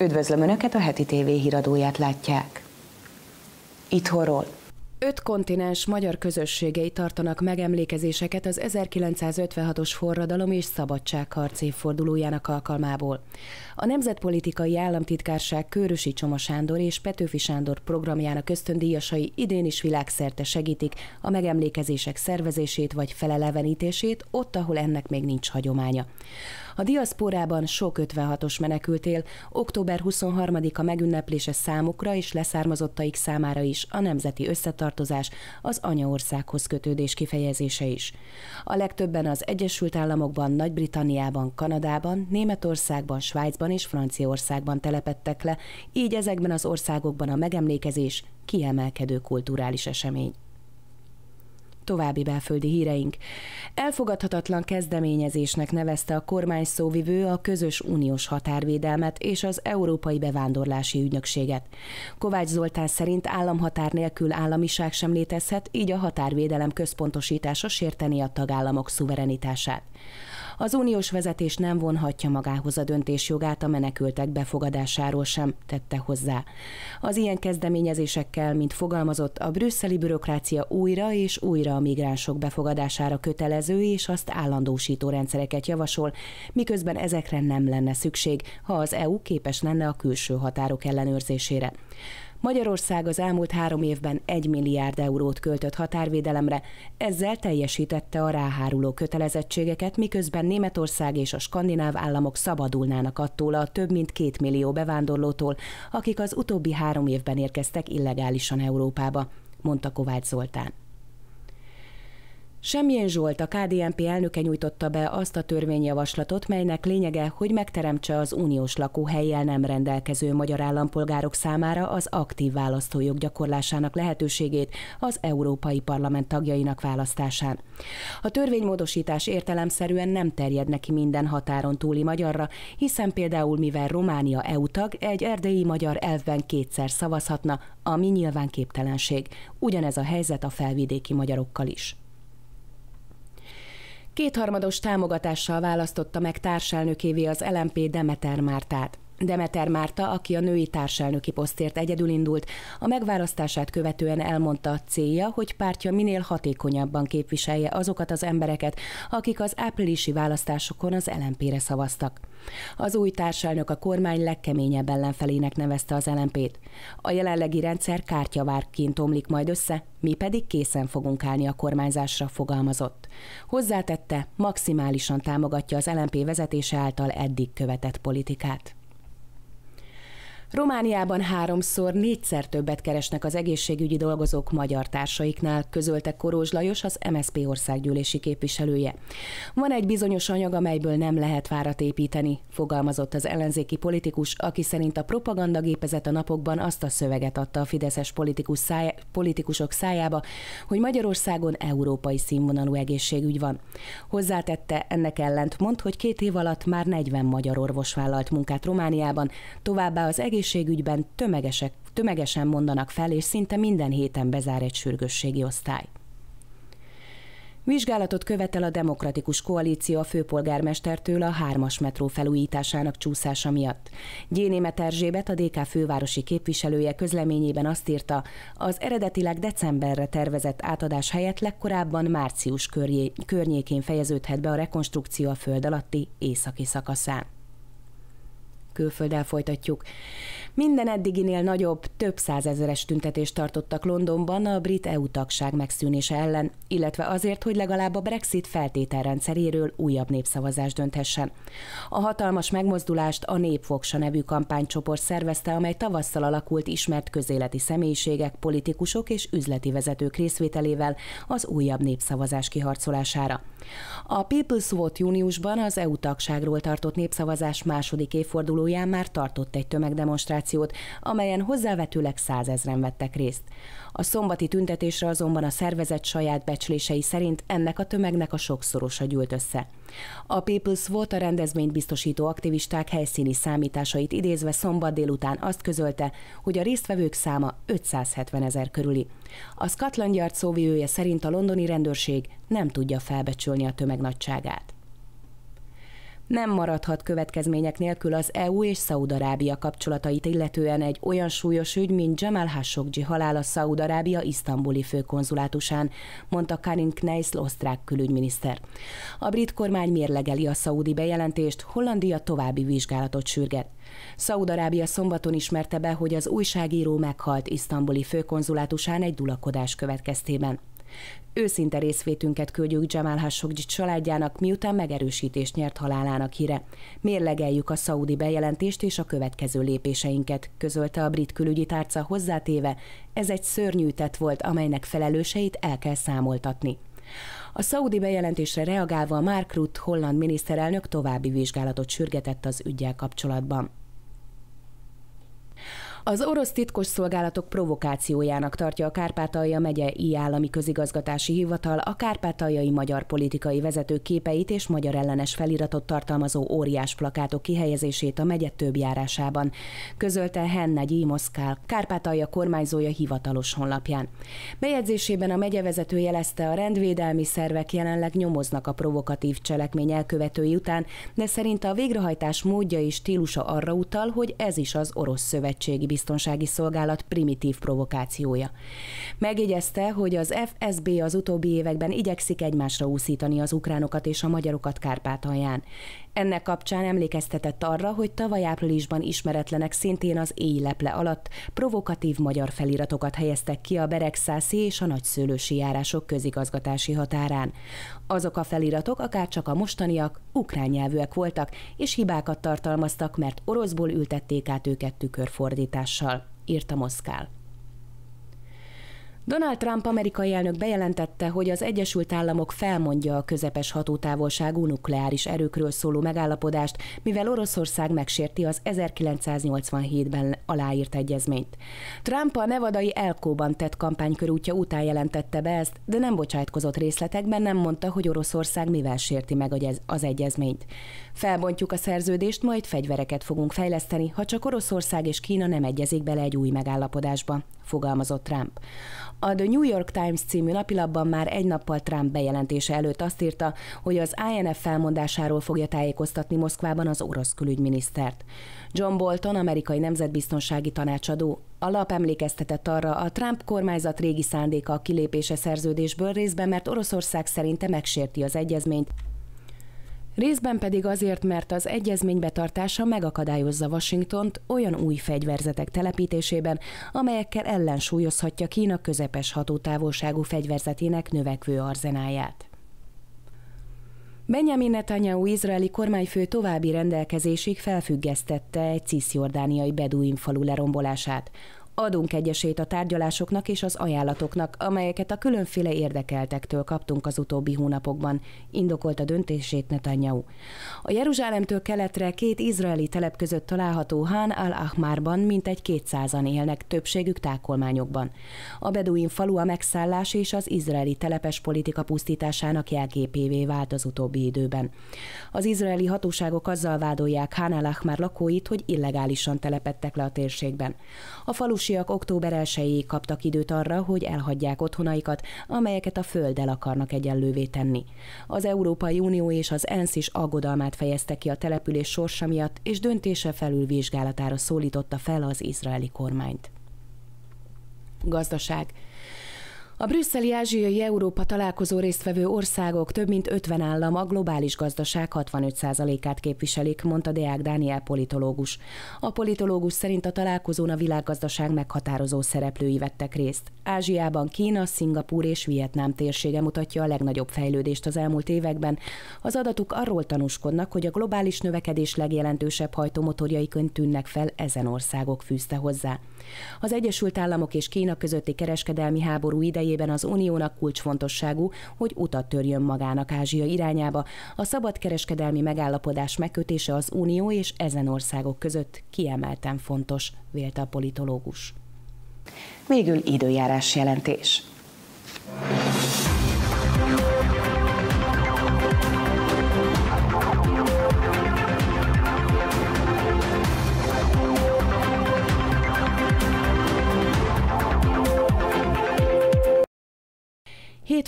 Üdvözlöm Önöket, a heti TV híradóját látják. Itthonról. Öt kontinens magyar közösségei tartanak megemlékezéseket az 1956-os forradalom és szabadságharc évfordulójának alkalmából. A Nemzetpolitikai Államtitkárság Kőrösi Csoma Sándor és Petőfi Sándor programjának ösztöndíjasai idén is világszerte segítik a megemlékezések szervezését vagy felelevenítését ott, ahol ennek még nincs hagyománya. A diaszporában sok 56-os menekült él, október 23-a megünneplése számukra és leszármazottaik számára is a nemzeti összetartozás, az anyaországhoz kötődés kifejezése is. A legtöbben az Egyesült Államokban, Nagy-Britanniában, Kanadában, Németországban, Svájcban és Franciaországban telepettek le, így ezekben az országokban a megemlékezés kiemelkedő kulturális esemény. További belföldi híreink. Elfogadhatatlan kezdeményezésnek nevezte a kormány szóvivő a közös uniós határvédelmet és az Európai Bevándorlási Ügynökséget. Kovács Zoltán szerint államhatár nélkül államiság sem létezhet, így a határvédelem központosítása sérteni a tagállamok szuverenitását. Az uniós vezetés nem vonhatja magához a döntésjogát a menekültek befogadásáról sem, tette hozzá. Az ilyen kezdeményezésekkel, mint fogalmazott, a brüsszeli bürokrácia újra és újra a migránsok befogadására kötelező és azt állandósító rendszereket javasol, miközben ezekre nem lenne szükség, ha az EU képes lenne a külső határok ellenőrzésére. Magyarország az elmúlt három évben 1 milliárd eurót költött határvédelemre, ezzel teljesítette a ráháruló kötelezettségeket, miközben Németország és a skandináv államok szabadulnának attól a több mint két millió bevándorlótól, akik az utóbbi három évben érkeztek illegálisan Európába, mondta Kovács Zoltán. Semmilyen Zsolt, a KDNP elnöke nyújtotta be azt a törvényjavaslatot, melynek lényege, hogy megteremtse az uniós lakóhelyjel nem rendelkező magyar állampolgárok számára az aktív választójog gyakorlásának lehetőségét az Európai Parlament tagjainak választásán. A törvénymódosítás értelemszerűen nem terjed neki minden határon túli magyarra, hiszen például mivel Románia EU tag, egy erdélyi magyar elvben kétszer szavazhatna, ami nyilván képtelenség. Ugyanez a helyzet a felvidéki magyarokkal is. Kétharmados támogatással választotta meg társelnökévé az LMP Demeter Mártát. Demeter Márta, aki a női társelnöki posztért egyedül indult, a megválasztását követően elmondta a célja, hogy pártja minél hatékonyabban képviselje azokat az embereket, akik az áprilisi választásokon az LMP-re szavaztak. Az új társelnök a kormány legkeményebb ellenfelének nevezte az LMP-t. A jelenlegi rendszer kártyavárként omlik majd össze, mi pedig készen fogunk állni a kormányzásra, fogalmazott. Hozzátette, maximálisan támogatja az LMP vezetése által eddig követett politikát. Romániában háromszor, négyszer többet keresnek az egészségügyi dolgozók magyar társaiknál, közölte Korózs Lajos, az MSZP országgyűlési képviselője. Van egy bizonyos anyag, amelyből nem lehet várat építeni, fogalmazott az ellenzéki politikus, aki szerint a propagandagépezet a napokban azt a szöveget adta a fideszes politikus száj, politikusok szájába, hogy Magyarországon európai színvonalú egészségügy van. Hozzátette ennek mond, hogy két év alatt már 40 magyar orvos vállalt munkát Romániában, továbbá az egész egészségügyben tömegesek, tömegesen mondanak fel, és szinte minden héten bezár egy sürgősségi osztály. Vizsgálatot követel a Demokratikus Koalíció a főpolgármestertől a hármas metró felújításának csúszása miatt. Gyénémet Erzsébet, a DK fővárosi képviselője közleményében azt írta, az eredetileg decemberre tervezett átadás helyett legkorábban március környékén fejeződhet be a rekonstrukció a föld alatti északi szakaszán külfölddel folytatjuk. Minden eddiginél nagyobb, több százezeres tüntetést tartottak Londonban a brit EU tagság megszűnése ellen, illetve azért, hogy legalább a Brexit feltételrendszeréről újabb népszavazás dönthessen. A hatalmas megmozdulást a Népfogsa nevű kampánycsoport szervezte, amely tavasszal alakult ismert közéleti személyiségek, politikusok és üzleti vezetők részvételével az újabb népszavazás kiharcolására. A People's Vote júniusban az EU tagságról tartott népszavazás második évfordulóján már tartott egy tömegdemonstrációt, demonstrációt, amelyen hozzávetőleg százezren vettek részt. A szombati tüntetésre azonban a szervezet saját becslései szerint ennek a tömegnek a sokszorosa gyűlt össze. A People's Vote a rendezvényt biztosító aktivisták helyszíni számításait idézve szombat délután azt közölte, hogy a résztvevők száma 570 ezer körüli. A Scotland Yard szóvivője szerint a londoni rendőrség nem tudja felbecsülni a tömeg nagyságát nem maradhat következmények nélkül az EU és Szaudarábia kapcsolatait illetően egy olyan súlyos ügy, mint Jamal Hashoggi halála Szaudarábia isztambuli főkonzulátusán, mondta Karin Kneisl osztrák külügyminiszter. A brit kormány mérlegeli a szaudi bejelentést, Hollandia további vizsgálatot sürget. Szaudarábia szombaton ismerte be, hogy az újságíró meghalt isztambuli főkonzulátusán egy dulakodás következtében. Őszinte részvétünket küldjük Jamal Hashoggi családjának, miután megerősítést nyert halálának híre. Mérlegeljük a szaudi bejelentést és a következő lépéseinket, közölte a brit külügyi tárca hozzátéve, ez egy szörnyű tett volt, amelynek felelőseit el kell számoltatni. A szaudi bejelentésre reagálva Mark Rutte holland miniszterelnök további vizsgálatot sürgetett az ügyel kapcsolatban. Az orosz titkos szolgálatok provokációjának tartja a Kárpátalja i állami közigazgatási hivatal a kárpátaljai magyar politikai vezetők képeit és magyar ellenes feliratot tartalmazó óriás plakátok kihelyezését a megye több járásában, közölte Henne G. Moszkál, Kárpátalja kormányzója hivatalos honlapján. Bejegyzésében a megyevezető jelezte, a rendvédelmi szervek jelenleg nyomoznak a provokatív cselekmény elkövetői után, de szerint a végrehajtás módja és stílusa arra utal, hogy ez is az orosz szövetségi Nemzetbiztonsági Szolgálat primitív provokációja. Megjegyezte, hogy az FSB az utóbbi években igyekszik egymásra úszítani az ukránokat és a magyarokat Kárpátalján. Ennek kapcsán emlékeztetett arra, hogy tavaly áprilisban ismeretlenek szintén az éj leple alatt provokatív magyar feliratokat helyeztek ki a beregszászi és a nagyszőlősi járások közigazgatási határán. Azok a feliratok, akár csak a mostaniak, ukrán nyelvűek voltak, és hibákat tartalmaztak, mert oroszból ültették át őket tükörfordítással, írta Moszkál. Donald Trump amerikai elnök bejelentette, hogy az Egyesült Államok felmondja a közepes hatótávolságú nukleáris erőkről szóló megállapodást, mivel Oroszország megsérti az 1987-ben aláírt egyezményt. Trump a nevadai Elkóban tett kampánykörútja után jelentette be ezt, de nem bocsájtkozott részletekben, nem mondta, hogy Oroszország mivel sérti meg az egyezményt. Felbontjuk a szerződést, majd fegyvereket fogunk fejleszteni, ha csak Oroszország és Kína nem egyezik bele egy új megállapodásba, fogalmazott Trump. A The New York Times című napilapban már egy nappal Trump bejelentése előtt azt írta, hogy az INF felmondásáról fogja tájékoztatni Moszkvában az orosz külügyminisztert. John Bolton, amerikai nemzetbiztonsági tanácsadó, a lap emlékeztetett arra, a Trump kormányzat régi szándéka a kilépése szerződésből részben, mert Oroszország szerinte megsérti az egyezményt, Részben pedig azért, mert az egyezmény betartása megakadályozza Washingtont olyan új fegyverzetek telepítésében, amelyekkel ellensúlyozhatja Kína közepes hatótávolságú fegyverzetének növekvő arzenáját. Benjamin Netanyahu izraeli kormányfő további rendelkezésig felfüggesztette egy cisjordániai beduin falu lerombolását. Adunk egyesét a tárgyalásoknak és az ajánlatoknak, amelyeket a különféle érdekeltektől kaptunk az utóbbi hónapokban, indokolt a döntését Netanyahu. A Jeruzsálemtől keletre két izraeli telep között található Hán al-Ahmárban mintegy 200-an élnek, többségük tákolmányokban. A Beduin falu a megszállás és az izraeli telepes politika pusztításának jelképévé vált az utóbbi időben. Az izraeli hatóságok azzal vádolják Hán al-Ahmár lakóit, hogy illegálisan telepettek le a térségben. A falu falusiak október 1 ig kaptak időt arra, hogy elhagyják otthonaikat, amelyeket a földdel akarnak egyenlővé tenni. Az Európai Unió és az ENSZ is aggodalmát fejezte ki a település sorsa miatt, és döntése felül vizsgálatára szólította fel az izraeli kormányt. Gazdaság a brüsszeli ázsiai Európa találkozó résztvevő országok több mint 50 állam a globális gazdaság 65%-át képviselik, mondta Deák Dániel politológus. A politológus szerint a találkozón a világgazdaság meghatározó szereplői vettek részt. Ázsiában Kína, Szingapúr és Vietnám térsége mutatja a legnagyobb fejlődést az elmúlt években. Az adatok arról tanúskodnak, hogy a globális növekedés legjelentősebb hajtómotorjaiként tűnnek fel ezen országok fűzte hozzá. Az Egyesült Államok és Kína közötti kereskedelmi háború idejében az uniónak kulcsfontosságú, hogy utat törjön magának Ázsia irányába. A szabadkereskedelmi megállapodás megkötése az unió és ezen országok között kiemelten fontos, vélte a politológus. Végül időjárás jelentés.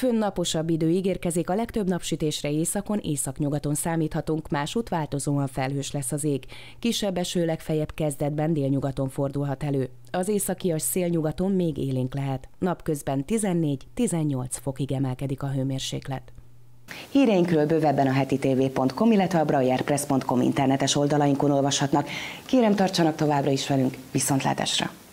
Hétfőn naposabb idő ígérkezik, a legtöbb napsütésre északon, északnyugaton számíthatunk, másút változóan felhős lesz az ég. Kisebb eső legfeljebb kezdetben délnyugaton fordulhat elő. Az északi szél nyugaton még élénk lehet. Napközben 14-18 fokig emelkedik a hőmérséklet. Híreinkről bővebben a heti tv.com, illetve a brajerpress.com internetes oldalainkon olvashatnak. Kérem tartsanak továbbra is velünk, viszontlátásra!